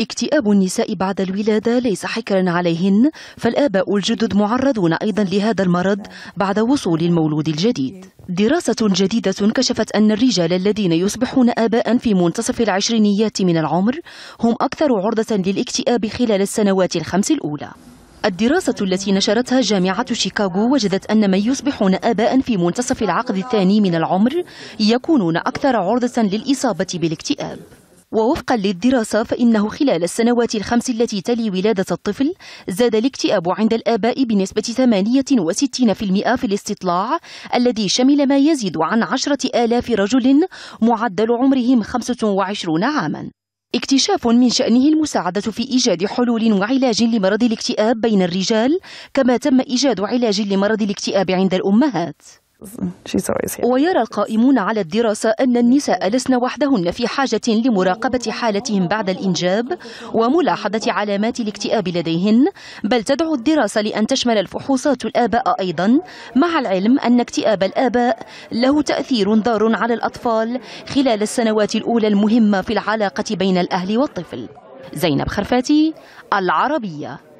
اكتئاب النساء بعد الولادة ليس حكرا عليهن فالآباء الجدد معرضون أيضا لهذا المرض بعد وصول المولود الجديد دراسة جديدة كشفت أن الرجال الذين يصبحون آباء في منتصف العشرينيات من العمر هم أكثر عرضة للاكتئاب خلال السنوات الخمس الأولى الدراسة التي نشرتها جامعة شيكاغو وجدت أن من يصبحون آباء في منتصف العقد الثاني من العمر يكونون أكثر عرضة للإصابة بالاكتئاب ووفقا للدراسة فإنه خلال السنوات الخمس التي تلي ولادة الطفل زاد الاكتئاب عند الآباء بنسبة 68% في الاستطلاع الذي شمل ما يزيد عن عشرة آلاف رجل معدل عمرهم 25 عاما اكتشاف من شأنه المساعدة في إيجاد حلول وعلاج لمرض الاكتئاب بين الرجال كما تم إيجاد علاج لمرض الاكتئاب عند الأمهات ويرى القائمون على الدراسة أن النساء لسن وحدهن في حاجة لمراقبة حالتهم بعد الإنجاب وملاحظة علامات الاكتئاب لديهن بل تدعو الدراسة لأن تشمل الفحوصات الآباء أيضا مع العلم أن اكتئاب الآباء له تأثير ضار على الأطفال خلال السنوات الأولى المهمة في العلاقة بين الأهل والطفل زينب خرفاتي العربية